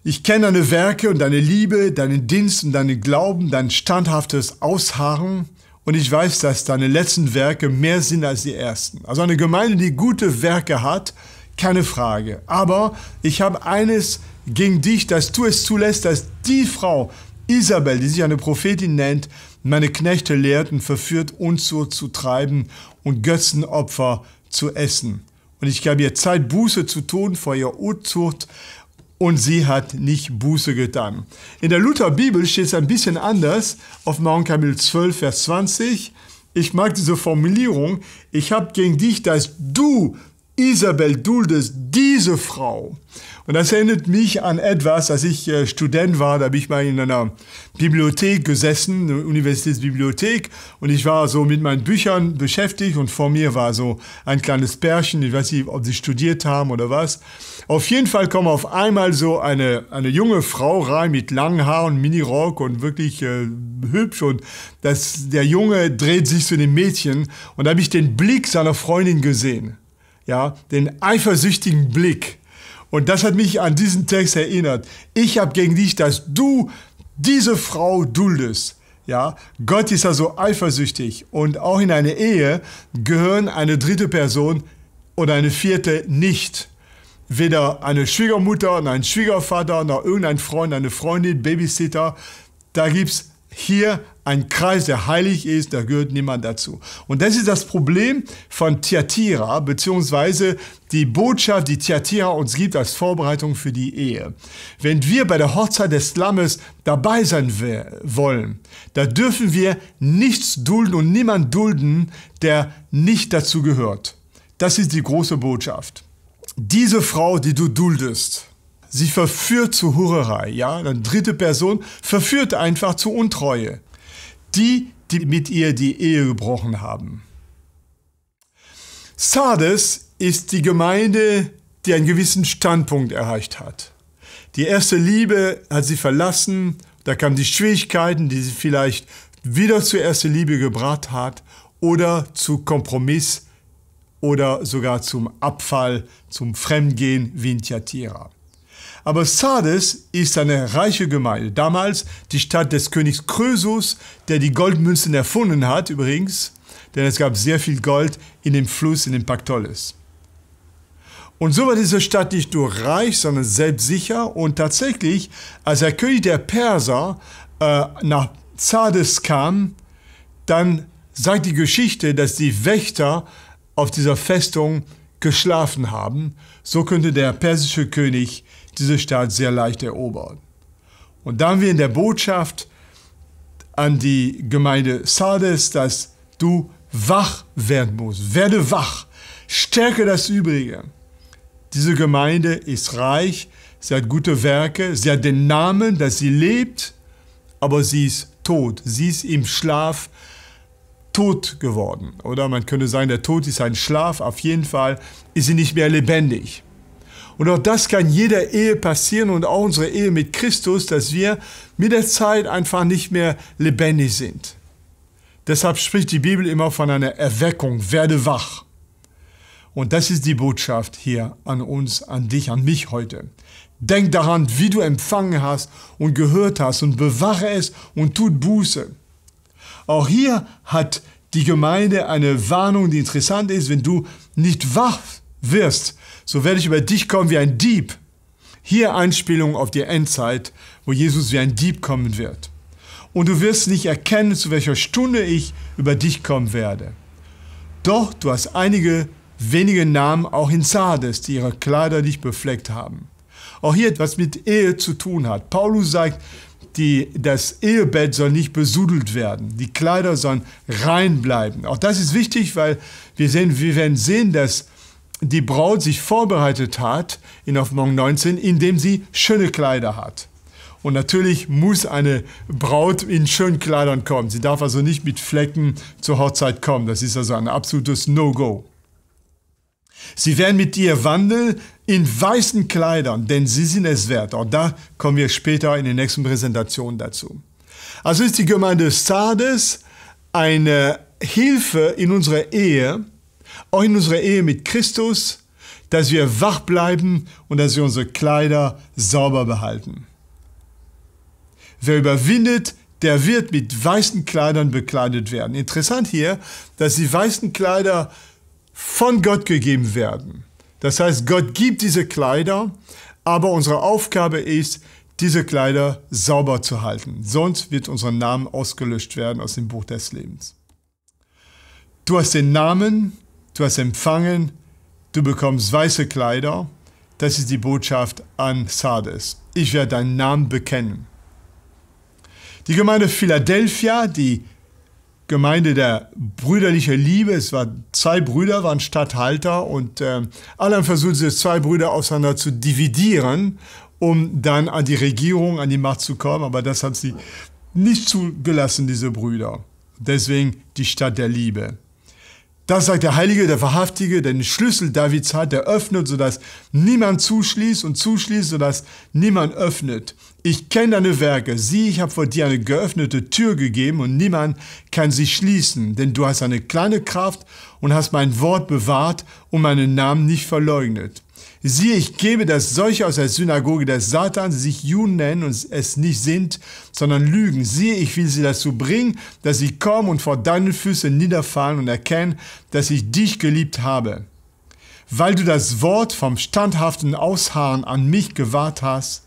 A: Ich kenne deine Werke und deine Liebe, deinen Dienst und deinen Glauben, dein standhaftes Ausharren und ich weiß, dass deine letzten Werke mehr sind als die ersten. Also eine Gemeinde, die gute Werke hat, keine Frage. Aber ich habe eines gegen dich, dass du es zulässt, dass die Frau, Isabel, die sich eine Prophetin nennt, meine Knechte lehrt und verführt, uns so zu treiben und Götzenopfer zu essen. Und ich gab ihr Zeit, Buße zu tun vor ihrer Unzucht und sie hat nicht Buße getan. In der Lutherbibel steht es ein bisschen anders, auf Mount Kapitel 12, Vers 20. Ich mag diese Formulierung. Ich habe gegen dich, dass du, Isabel, duldest diese Frau. Und das erinnert mich an etwas, als ich äh, Student war, da bin ich mal in einer Bibliothek gesessen, eine Universitätsbibliothek, und ich war so mit meinen Büchern beschäftigt und vor mir war so ein kleines Pärchen, ich weiß nicht, ob sie studiert haben oder was. Auf jeden Fall kommt auf einmal so eine, eine junge Frau rein mit langen Haaren, Minirock und wirklich äh, hübsch und das, der Junge dreht sich zu dem Mädchen und da habe ich den Blick seiner Freundin gesehen. Ja, den eifersüchtigen Blick. Und das hat mich an diesen Text erinnert. Ich habe gegen dich, dass du diese Frau duldest. Ja, Gott ist also eifersüchtig und auch in eine Ehe gehören eine dritte Person und eine vierte nicht. Weder eine Schwiegermutter, noch ein Schwiegervater, noch irgendein Freund, eine Freundin, Babysitter. Da gibt's hier ein Kreis, der heilig ist, da gehört niemand dazu. Und das ist das Problem von Tiatira, beziehungsweise die Botschaft, die Tiatira uns gibt als Vorbereitung für die Ehe. Wenn wir bei der Hochzeit des Lammes dabei sein wollen, da dürfen wir nichts dulden und niemand dulden, der nicht dazu gehört. Das ist die große Botschaft. Diese Frau, die du duldest, Sie verführt zu Hurerei, ja, eine dritte Person verführt einfach zu Untreue. Die, die mit ihr die Ehe gebrochen haben. Sardes ist die Gemeinde, die einen gewissen Standpunkt erreicht hat. Die erste Liebe hat sie verlassen, da kamen die Schwierigkeiten, die sie vielleicht wieder zur ersten Liebe gebracht hat oder zu Kompromiss oder sogar zum Abfall, zum Fremdgehen wie in Thyatira. Aber Sardes ist eine reiche Gemeinde. Damals die Stadt des Königs Krösus, der die Goldmünzen erfunden hat übrigens, denn es gab sehr viel Gold in dem Fluss, in dem Pactolles. Und so war diese Stadt nicht nur reich, sondern selbstsicher. Und tatsächlich, als der König der Perser äh, nach Sardes kam, dann sagt die Geschichte, dass die Wächter auf dieser Festung geschlafen haben. So könnte der persische König diese Stadt sehr leicht erobert. Und dann wir in der Botschaft an die Gemeinde Sardes, dass du wach werden musst. Werde wach. Stärke das Übrige. Diese Gemeinde ist reich. Sie hat gute Werke. Sie hat den Namen, dass sie lebt. Aber sie ist tot. Sie ist im Schlaf tot geworden. Oder man könnte sagen, der Tod ist ein Schlaf. Auf jeden Fall ist sie nicht mehr lebendig. Und auch das kann jeder Ehe passieren und auch unsere Ehe mit Christus, dass wir mit der Zeit einfach nicht mehr lebendig sind. Deshalb spricht die Bibel immer von einer Erweckung, werde wach. Und das ist die Botschaft hier an uns, an dich, an mich heute. Denk daran, wie du empfangen hast und gehört hast und bewache es und tut Buße. Auch hier hat die Gemeinde eine Warnung, die interessant ist, wenn du nicht wach wirst, so werde ich über dich kommen wie ein Dieb. Hier Anspielung auf die Endzeit, wo Jesus wie ein Dieb kommen wird. Und du wirst nicht erkennen, zu welcher Stunde ich über dich kommen werde. Doch du hast einige wenige Namen auch in Sardes, die ihre Kleider nicht befleckt haben. Auch hier etwas mit Ehe zu tun hat. Paulus sagt, die, das Ehebett soll nicht besudelt werden. Die Kleider sollen rein bleiben. Auch das ist wichtig, weil wir, sehen, wir werden sehen, dass die Braut sich vorbereitet hat in Offenbarung 19, indem sie schöne Kleider hat. Und natürlich muss eine Braut in schönen Kleidern kommen. Sie darf also nicht mit Flecken zur Hochzeit kommen. Das ist also ein absolutes No-Go. Sie werden mit ihr wandeln in weißen Kleidern, denn sie sind es wert. Und da kommen wir später in den nächsten Präsentationen dazu. Also ist die Gemeinde Sardes eine Hilfe in unserer Ehe, auch in unserer Ehe mit Christus, dass wir wach bleiben und dass wir unsere Kleider sauber behalten. Wer überwindet, der wird mit weißen Kleidern bekleidet werden. Interessant hier, dass die weißen Kleider von Gott gegeben werden. Das heißt, Gott gibt diese Kleider, aber unsere Aufgabe ist, diese Kleider sauber zu halten. Sonst wird unser Name ausgelöscht werden aus dem Buch des Lebens. Du hast den Namen, du hast empfangen, du bekommst weiße Kleider. Das ist die Botschaft an Sardes. Ich werde deinen Namen bekennen. Die Gemeinde Philadelphia, die Gemeinde der brüderlichen Liebe, es waren zwei Brüder, waren Statthalter und äh, alle haben versucht, diese zwei Brüder auseinander zu dividieren, um dann an die Regierung, an die Macht zu kommen, aber das haben sie nicht zugelassen, diese Brüder. Deswegen die Stadt der Liebe. Das sagt der Heilige, der Verhaftige, der den Schlüssel Davids hat, der öffnet, sodass niemand zuschließt und zuschließt, sodass niemand öffnet. Ich kenne deine Werke. Sieh, ich habe vor dir eine geöffnete Tür gegeben und niemand kann sie schließen, denn du hast eine kleine Kraft und hast mein Wort bewahrt und meinen Namen nicht verleugnet. Siehe, ich gebe, dass solche aus der Synagoge des Satans sich Juden nennen und es nicht sind, sondern lügen. Siehe, ich will sie dazu bringen, dass sie kommen und vor deinen Füßen niederfallen und erkennen, dass ich dich geliebt habe. Weil du das Wort vom standhaften Ausharren an mich gewahrt hast,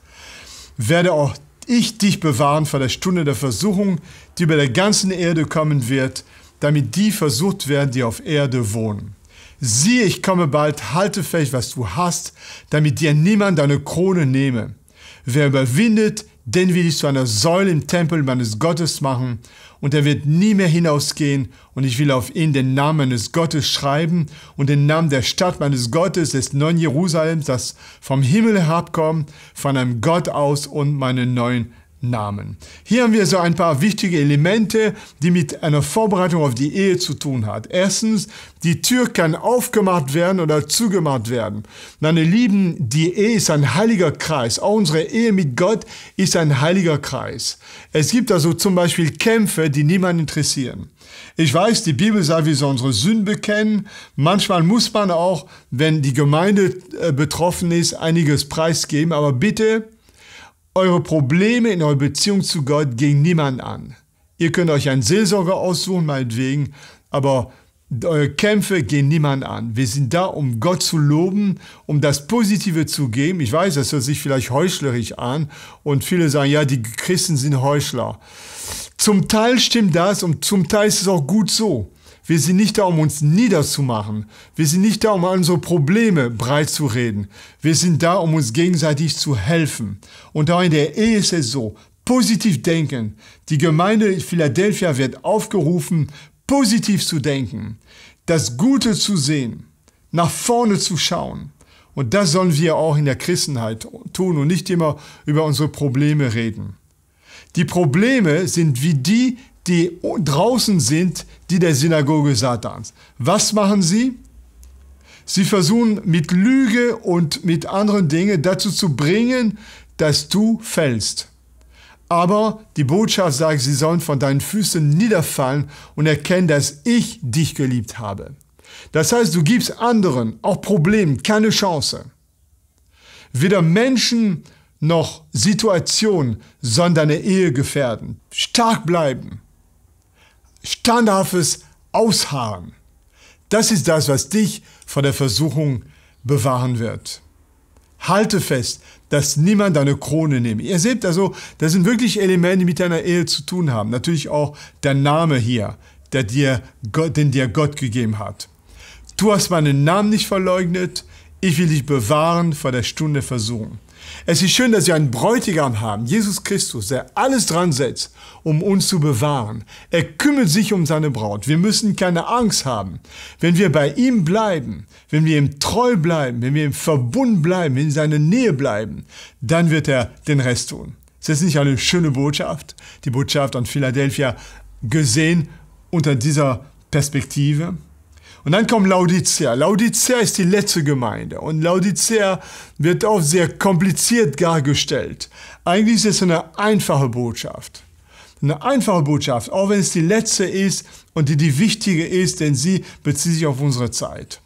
A: werde auch ich dich bewahren vor der Stunde der Versuchung, die über der ganzen Erde kommen wird, damit die versucht werden, die auf Erde wohnen. Siehe, ich komme bald, halte fest, was du hast, damit dir niemand deine Krone nehme. Wer überwindet, den will ich zu einer Säule im Tempel meines Gottes machen, und er wird nie mehr hinausgehen, und ich will auf ihn den Namen meines Gottes schreiben und den Namen der Stadt meines Gottes, des neuen Jerusalems, das vom Himmel herabkommt, von einem Gott aus und meinen neuen Namen. Hier haben wir so ein paar wichtige Elemente, die mit einer Vorbereitung auf die Ehe zu tun hat. Erstens, die Tür kann aufgemacht werden oder zugemacht werden. Meine Lieben, die Ehe ist ein heiliger Kreis. Auch unsere Ehe mit Gott ist ein heiliger Kreis. Es gibt also zum Beispiel Kämpfe, die niemand interessieren. Ich weiß, die Bibel sagt, wir sollen unsere Sünden bekennen. Manchmal muss man auch, wenn die Gemeinde äh, betroffen ist, einiges preisgeben. Aber bitte eure Probleme in eurer Beziehung zu Gott gehen niemand an. Ihr könnt euch einen Seelsorger aussuchen, meinetwegen, aber eure Kämpfe gehen niemand an. Wir sind da, um Gott zu loben, um das Positive zu geben. Ich weiß, das hört sich vielleicht heuchlerisch an und viele sagen, ja, die Christen sind Heuchler. Zum Teil stimmt das und zum Teil ist es auch gut so. Wir sind nicht da, um uns niederzumachen. Wir sind nicht da, um unsere Probleme breit zu reden. Wir sind da, um uns gegenseitig zu helfen. Und auch in der Ehe ist es so. Positiv denken. Die Gemeinde Philadelphia wird aufgerufen, positiv zu denken, das Gute zu sehen, nach vorne zu schauen. Und das sollen wir auch in der Christenheit tun und nicht immer über unsere Probleme reden. Die Probleme sind wie die die draußen sind, die der Synagoge Satans. Was machen sie? Sie versuchen mit Lüge und mit anderen Dingen dazu zu bringen, dass du fällst. Aber die Botschaft sagt, sie sollen von deinen Füßen niederfallen und erkennen, dass ich dich geliebt habe. Das heißt, du gibst anderen, auch Probleme, keine Chance. Weder Menschen noch Situationen sollen deine Ehe gefährden. Stark bleiben standhaftes Ausharren. Das ist das, was dich vor der Versuchung bewahren wird. Halte fest, dass niemand deine Krone nimmt. Ihr seht also, das sind wirklich Elemente, die mit deiner Ehe zu tun haben. Natürlich auch der Name hier, der dir, den dir Gott gegeben hat. Du hast meinen Namen nicht verleugnet. Ich will dich bewahren vor der Stunde Versuchung. Es ist schön, dass wir einen Bräutigam haben, Jesus Christus, der alles dran setzt, um uns zu bewahren. Er kümmert sich um seine Braut. Wir müssen keine Angst haben. Wenn wir bei ihm bleiben, wenn wir ihm treu bleiben, wenn wir im Verbund bleiben, in seiner Nähe bleiben, dann wird er den Rest tun. Ist das nicht eine schöne Botschaft? Die Botschaft an Philadelphia gesehen unter dieser Perspektive? Und dann kommt Laodicea. Laodicea ist die letzte Gemeinde und Laodicea wird oft sehr kompliziert dargestellt. Eigentlich ist es eine einfache Botschaft. Eine einfache Botschaft, auch wenn es die letzte ist und die die wichtige ist, denn sie bezieht sich auf unsere Zeit.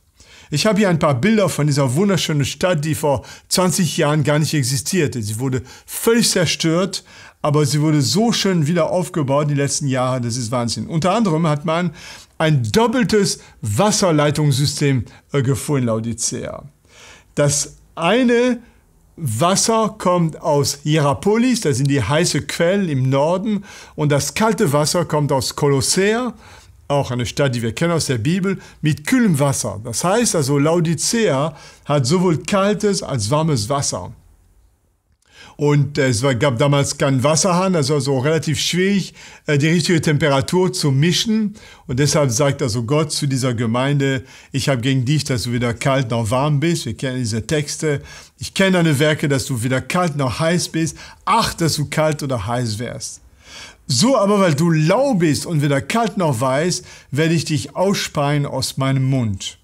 A: Ich habe hier ein paar Bilder von dieser wunderschönen Stadt, die vor 20 Jahren gar nicht existierte. Sie wurde völlig zerstört, aber sie wurde so schön wieder aufgebaut in den letzten Jahren, das ist Wahnsinn. Unter anderem hat man ein doppeltes Wasserleitungssystem äh, gefunden, Laodicea. Das eine Wasser kommt aus Hierapolis, das sind die heiße Quellen im Norden, und das kalte Wasser kommt aus Kolossea, auch eine Stadt, die wir kennen aus der Bibel, mit kühlem Wasser. Das heißt also, Laodicea hat sowohl kaltes als warmes Wasser. Und äh, es gab damals keinen Wasserhahn, also so relativ schwierig, äh, die richtige Temperatur zu mischen. Und deshalb sagt also Gott zu dieser Gemeinde, ich habe gegen dich, dass du weder kalt noch warm bist. Wir kennen diese Texte. Ich kenne deine Werke, dass du weder kalt noch heiß bist. Ach, dass du kalt oder heiß wärst. So aber, weil du lau bist und weder kalt noch weiß, werde ich dich ausspeien aus meinem Mund.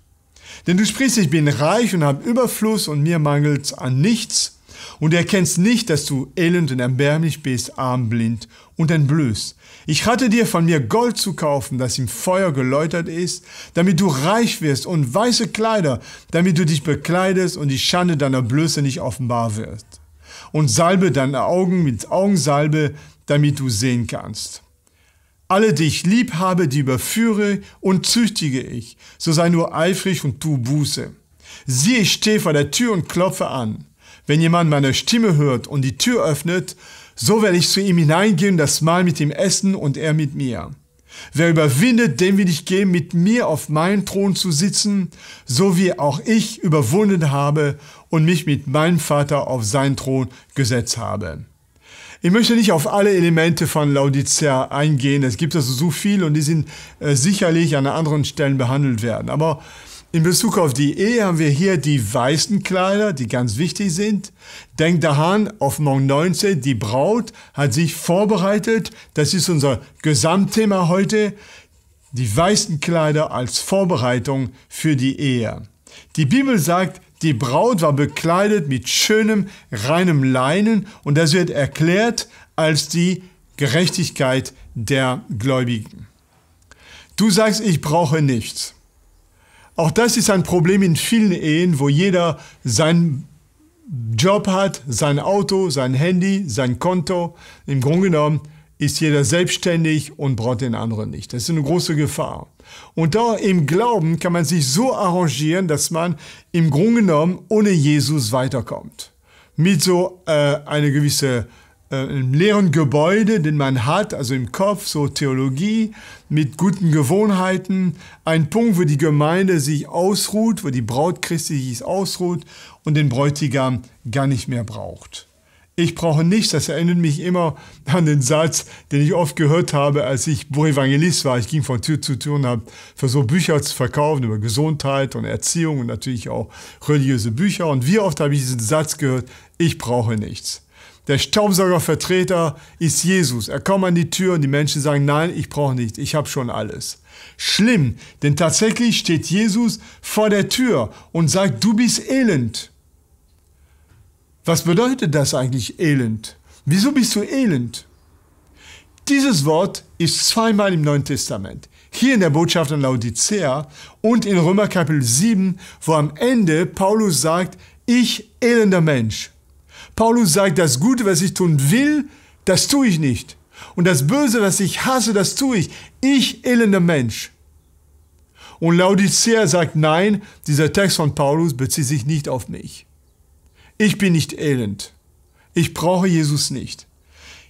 A: Denn du sprichst, ich bin reich und habe Überfluss und mir mangelt's an nichts und erkennst nicht, dass du elend und erbärmlich bist, arm, blind und entblößt. Ich hatte dir von mir Gold zu kaufen, das im Feuer geläutert ist, damit du reich wirst und weiße Kleider, damit du dich bekleidest und die Schande deiner Blöße nicht offenbar wird. Und salbe deine Augen mit Augensalbe, damit du sehen kannst. Alle, die ich lieb habe, die überführe und züchtige ich. So sei nur eifrig und tu Buße. Siehe, ich stehe vor der Tür und klopfe an. Wenn jemand meine Stimme hört und die Tür öffnet, so werde ich zu ihm hineingehen, das Mahl mit ihm essen und er mit mir. Wer überwindet, dem will ich geben, mit mir auf meinen Thron zu sitzen, so wie auch ich überwunden habe und mich mit meinem Vater auf seinen Thron gesetzt habe. Ich möchte nicht auf alle Elemente von Laodicea eingehen. Es gibt also so viel und die sind äh, sicherlich an anderen Stellen behandelt werden. Aber in Bezug auf die Ehe haben wir hier die weißen Kleider, die ganz wichtig sind. Denk daran, auf Morgen 19, die Braut hat sich vorbereitet. Das ist unser Gesamtthema heute. Die weißen Kleider als Vorbereitung für die Ehe. Die Bibel sagt, die Braut war bekleidet mit schönem, reinem Leinen und das wird erklärt als die Gerechtigkeit der Gläubigen. Du sagst, ich brauche nichts. Auch das ist ein Problem in vielen Ehen, wo jeder seinen Job hat, sein Auto, sein Handy, sein Konto. Im Grunde genommen ist jeder selbstständig und braucht den anderen nicht. Das ist eine große Gefahr. Und da im Glauben kann man sich so arrangieren, dass man im Grunde genommen ohne Jesus weiterkommt. Mit so äh, einer gewissen äh, im leeren Gebäude, den man hat, also im Kopf, so Theologie, mit guten Gewohnheiten, ein Punkt, wo die Gemeinde sich ausruht, wo die Braut Christi sich ausruht und den Bräutigam gar nicht mehr braucht. Ich brauche nichts, das erinnert mich immer an den Satz, den ich oft gehört habe, als ich Evangelist war. Ich ging von Tür zu Tür und habe versucht, Bücher zu verkaufen über Gesundheit und Erziehung und natürlich auch religiöse Bücher. Und wie oft habe ich diesen Satz gehört, ich brauche nichts. Der Staubsaugervertreter ist Jesus. Er kommt an die Tür und die Menschen sagen, nein, ich brauche nicht, ich habe schon alles. Schlimm, denn tatsächlich steht Jesus vor der Tür und sagt, du bist elend. Was bedeutet das eigentlich elend? Wieso bist du elend? Dieses Wort ist zweimal im Neuen Testament. Hier in der Botschaft an Laodicea und in Römer Kapitel 7, wo am Ende Paulus sagt, ich elender Mensch. Paulus sagt, das Gute, was ich tun will, das tue ich nicht. Und das Böse, was ich hasse, das tue ich. Ich elender Mensch. Und Laodicea sagt, nein, dieser Text von Paulus bezieht sich nicht auf mich. Ich bin nicht elend. Ich brauche Jesus nicht.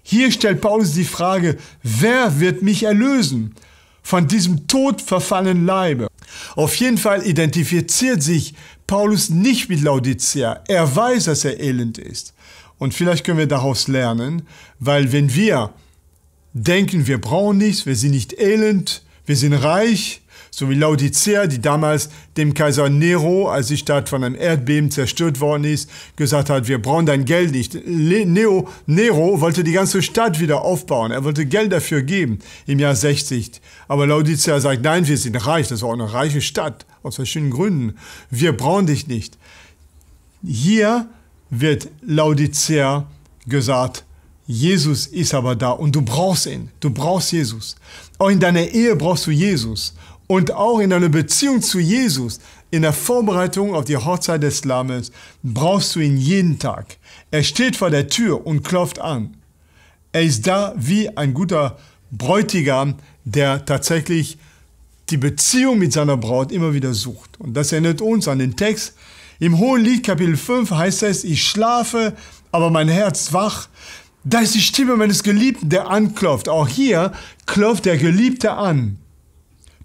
A: Hier stellt Paulus die Frage, wer wird mich erlösen von diesem todverfallenen Leibe? Auf jeden Fall identifiziert sich Paulus nicht mit Laodicea. Er weiß, dass er elend ist. Und vielleicht können wir daraus lernen, weil wenn wir denken, wir brauchen nichts, wir sind nicht elend, wir sind reich, so wie Laodicea, die damals dem Kaiser Nero, als die Stadt von einem Erdbeben zerstört worden ist, gesagt hat, wir brauchen dein Geld nicht. Neo, Nero wollte die ganze Stadt wieder aufbauen, er wollte Geld dafür geben im Jahr 60. Aber Laodicea sagt, nein, wir sind reich, das war auch eine reiche Stadt, aus verschiedenen Gründen. Wir brauchen dich nicht. Hier wird Laodicea gesagt, Jesus ist aber da und du brauchst ihn. Du brauchst Jesus. Auch in deiner Ehe brauchst du Jesus. Und auch in deiner Beziehung zu Jesus, in der Vorbereitung auf die Hochzeit des Lammes, brauchst du ihn jeden Tag. Er steht vor der Tür und klopft an. Er ist da wie ein guter Bräutigam, der tatsächlich die Beziehung mit seiner Braut immer wieder sucht. Und das erinnert uns an den Text im Hohen Lied Kapitel 5 heißt es, ich schlafe, aber mein Herz wach. Da ist die Stimme meines Geliebten, der anklopft. Auch hier klopft der Geliebte an.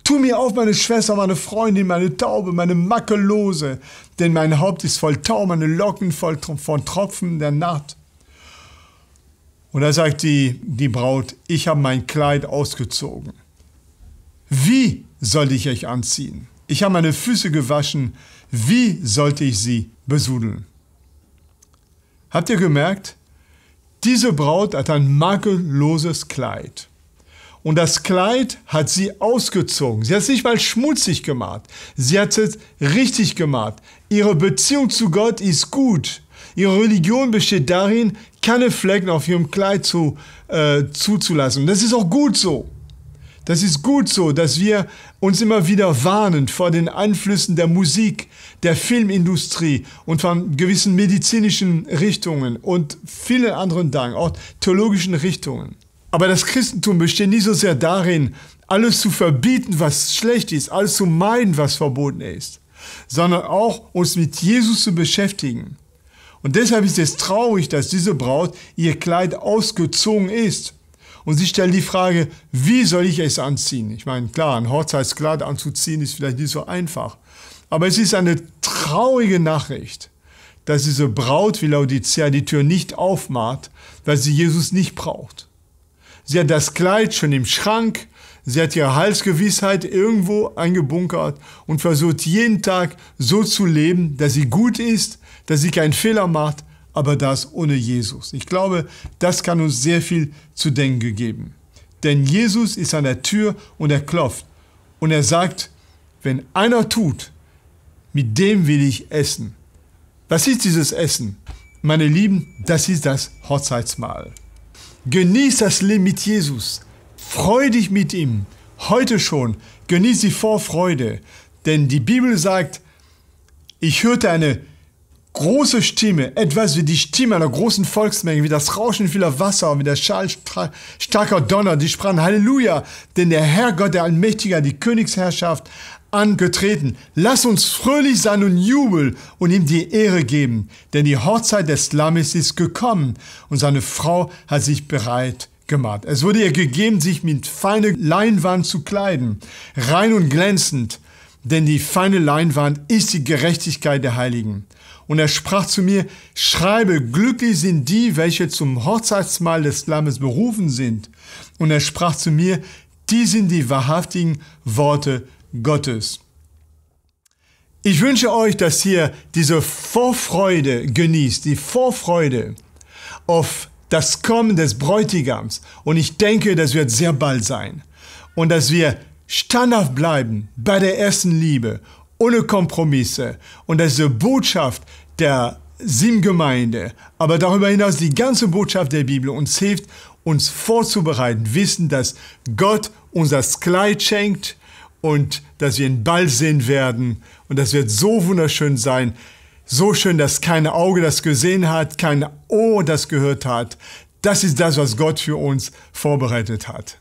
A: Tu mir auf, meine Schwester, meine Freundin, meine Taube, meine Makellose, denn mein Haupt ist voll Tau, meine Locken voll von Tropfen der Nacht. Und da sagt die, die Braut, ich habe mein Kleid ausgezogen. Wie soll ich euch anziehen? Ich habe meine Füße gewaschen, wie sollte ich sie besudeln? Habt ihr gemerkt? Diese Braut hat ein makelloses Kleid. Und das Kleid hat sie ausgezogen. Sie hat es nicht mal schmutzig gemacht. Sie hat es richtig gemacht. Ihre Beziehung zu Gott ist gut. Ihre Religion besteht darin, keine Flecken auf ihrem Kleid zu, äh, zuzulassen. Das ist auch gut so. Das ist gut so, dass wir uns immer wieder warnen vor den Einflüssen der Musik, der Filmindustrie und von gewissen medizinischen Richtungen und vielen anderen Dank, auch theologischen Richtungen. Aber das Christentum besteht nicht so sehr darin, alles zu verbieten, was schlecht ist, alles zu meiden, was verboten ist, sondern auch uns mit Jesus zu beschäftigen. Und deshalb ist es traurig, dass diese Braut ihr Kleid ausgezogen ist. Und sie stellen die Frage, wie soll ich es anziehen? Ich meine, klar, ein Hochzeitskleid anzuziehen ist vielleicht nicht so einfach. Aber es ist eine traurige Nachricht, dass diese Braut wie Laodicea die Tür nicht aufmacht, weil sie Jesus nicht braucht. Sie hat das Kleid schon im Schrank, sie hat ihre Halsgewissheit irgendwo eingebunkert und versucht jeden Tag so zu leben, dass sie gut ist, dass sie keinen Fehler macht, aber das ohne Jesus. Ich glaube, das kann uns sehr viel zu denken geben. Denn Jesus ist an der Tür und er klopft und er sagt, wenn einer tut, mit dem will ich essen. Was ist dieses Essen? Meine Lieben, das ist das Hochzeitsmahl. Genieß das Leben mit Jesus. Freu dich mit ihm. Heute schon. Genieß die Vorfreude. Denn die Bibel sagt, ich hörte eine große Stimme, etwas wie die Stimme einer großen Volksmenge, wie das Rauschen vieler Wasser, wie der Schall starker Donner, die sprachen Halleluja, denn der Herrgott, der Allmächtige, die Königsherrschaft angetreten. Lass uns fröhlich sein und jubeln und ihm die Ehre geben, denn die Hochzeit des Lammes ist gekommen und seine Frau hat sich bereit gemacht. Es wurde ihr gegeben, sich mit feiner Leinwand zu kleiden, rein und glänzend, denn die feine Leinwand ist die Gerechtigkeit der Heiligen. Und er sprach zu mir, schreibe, glücklich sind die, welche zum Hochzeitsmahl des Lammes berufen sind. Und er sprach zu mir, die sind die wahrhaftigen Worte Gottes. Ich wünsche euch, dass ihr diese Vorfreude genießt, die Vorfreude auf das Kommen des Bräutigams. Und ich denke, das wird sehr bald sein. Und dass wir standhaft bleiben bei der ersten Liebe, ohne Kompromisse. Und dass diese Botschaft der Sim-Gemeinde, aber darüber hinaus die ganze Botschaft der Bibel uns hilft, uns vorzubereiten, wissen, dass Gott uns das Kleid schenkt und dass wir ihn bald sehen werden. Und das wird so wunderschön sein, so schön, dass kein Auge das gesehen hat, kein Ohr das gehört hat. Das ist das, was Gott für uns vorbereitet hat.